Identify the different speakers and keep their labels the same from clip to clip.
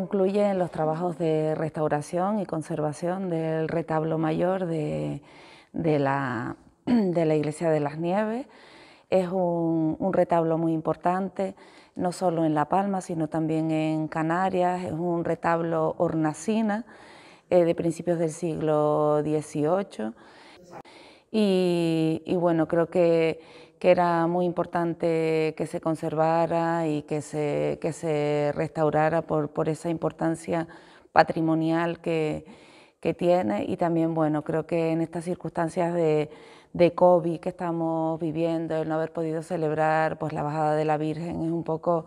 Speaker 1: concluyen los trabajos de restauración y conservación del retablo mayor de, la, de la, Iglesia de las Nieves. Es un, retablo muy importante, no solo en La Palma, sino también en Canarias. Es un retablo hornacina eh, de principios del siglo XVIII. y bueno, creo que que era muy importante que se conservara y que se, se restaurara por, por esa importancia patrimonial que, que tiene y también, bueno, creo que en estas circunstancias de, de, COVID que estamos viviendo, el no haber podido celebrar pues, la bajada de la Virgen es un poco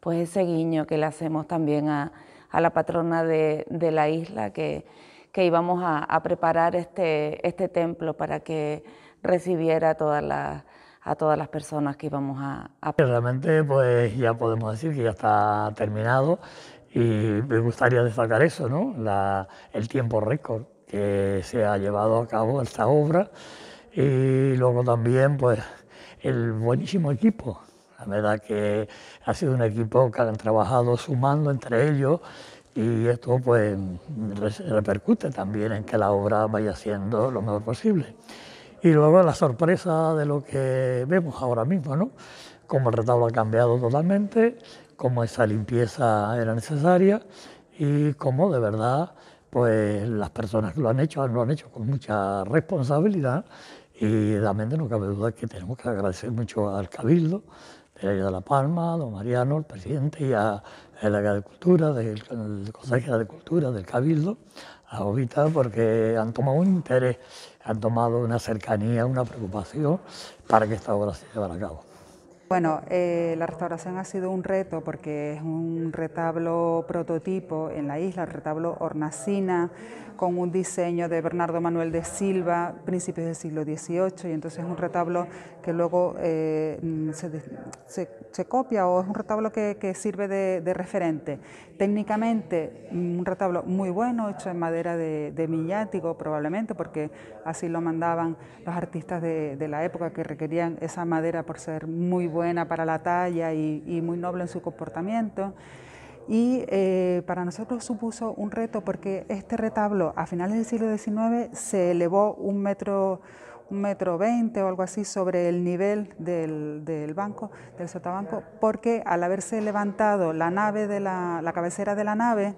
Speaker 1: pues, ese guiño que le hacemos también a, la patrona de, la isla, que, que íbamos a, preparar este, este templo para que recibiera todas las a todas las personas que íbamos
Speaker 2: a, Realmente pues ya podemos decir que ya está terminado y me gustaría destacar eso, ¿no? La, el tiempo récord que se ha llevado a cabo esta obra y luego también pues el buenísimo equipo. La verdad que ha sido un equipo que han trabajado sumando entre ellos y esto pues repercute también en que la obra vaya siendo lo mejor posible y luego la sorpresa de lo que vemos ahora mismo, ¿no? Como el retablo ha cambiado totalmente, cómo esa limpieza era necesaria y cómo de verdad pues las personas que lo han hecho lo han hecho con mucha responsabilidad y realmente no cabe duda que tenemos que agradecer mucho al Cabildo de la Palma, don Mariano, el presidente, y a el de cultura, del, Consejo de Cultura, del Cabildo, a ahorita porque han tomado un interés, han tomado una cercanía, una preocupación para que esta obra se llevara a cabo.
Speaker 3: Bueno, eh, la restauración ha sido un reto porque es un retablo prototipo en la isla, el retablo Hornacina, con un diseño de Bernardo Manuel de Silva, principios del siglo XVIII, y entonces es un retablo que luego eh, se, se copia o es un retablo que, sirve de, referente. Técnicamente, mm, un retablo muy bueno, hecho en madera de, de millático probablemente, porque así lo mandaban los artistas de, la época que requerían esa madera por ser muy buena para la talla y, muy noble en su comportamiento y eh, para nosotros supuso un reto porque este retablo a finales del siglo XIX se elevó un metro un metro veinte o algo así sobre el nivel del, banco, del sotabanco, porque al haberse levantado la nave de la, la cabecera de la nave,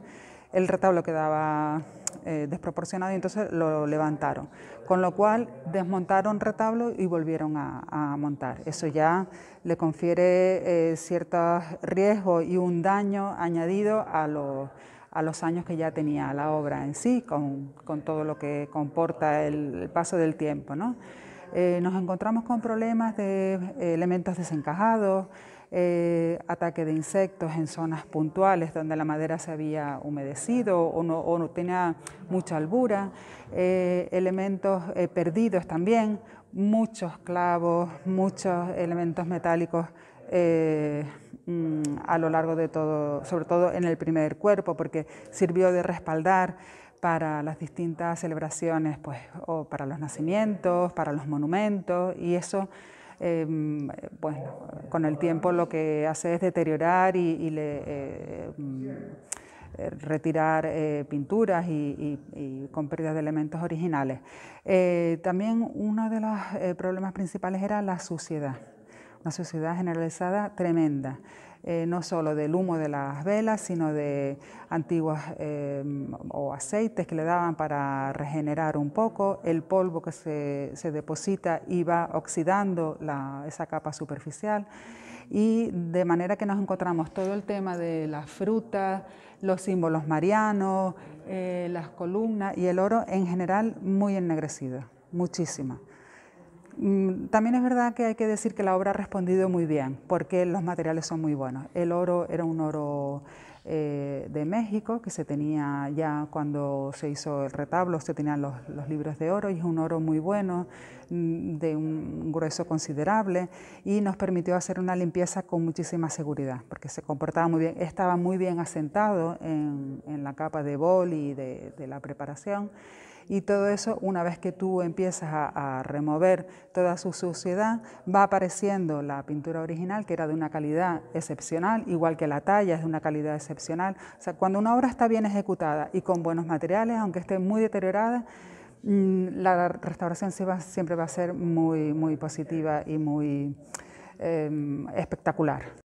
Speaker 3: el retablo quedaba eh, desproporcionado y entonces lo levantaron. Con lo cual desmontaron retablo y volvieron a, montar. Eso ya le confiere eh, ciertos riesgos y un daño añadido a los a los años que ya tenía la obra en sí, con, todo lo que comporta el, paso del tiempo. Eh, nos encontramos con problemas de eh, elementos desencajados, eh, ataque de insectos en zonas puntuales donde la madera se había humedecido o no, tenía mucha albura, elementos perdidos también, muchos clavos, muchos elementos metálicos eh, mm, a lo largo de todo, sobre todo en el primer cuerpo, porque sirvió de respaldar para las distintas celebraciones, pues, o para los nacimientos, para los monumentos, y eso, em, con el tiempo lo que hace es deteriorar y, eh, mm, retirar eh, pinturas y, y, con pérdida de elementos originales. también uno de los problemas principales era la suciedad una sociedad generalizada tremenda. Eh, no solo del humo de las velas, sino de antiguos eh, o aceites que le daban para regenerar un poco, el polvo que se, deposita iba oxidando esa capa superficial. Y de manera que nos encontramos todo el tema de las frutas, los símbolos marianos, eh, las columnas y el oro en general muy ennegrecido, muchísima. Mm, también es verdad que hay que decir que la obra ha respondido muy bien, porque los materiales son muy buenos. El oro era un oro eh, de México, que se tenía ya cuando se hizo el retablo, se tenían los, libros de oro y es un oro muy bueno, mm, de un grueso considerable, y nos permitió hacer una limpieza con muchísima seguridad, porque se comportaba muy bien, estaba muy bien asentado en, la capa de bol y de la preparación y todo eso, una vez que tú empiezas a, remover toda su suciedad, va apareciendo la pintura original, que era de una calidad excepcional, igual que la talla es de una calidad excepcional. O sea, cuando una obra está bien ejecutada y con buenos materiales, aunque esté muy deteriorada, mm, la restauración siempre va a ser muy, muy positiva y muy em, espectacular.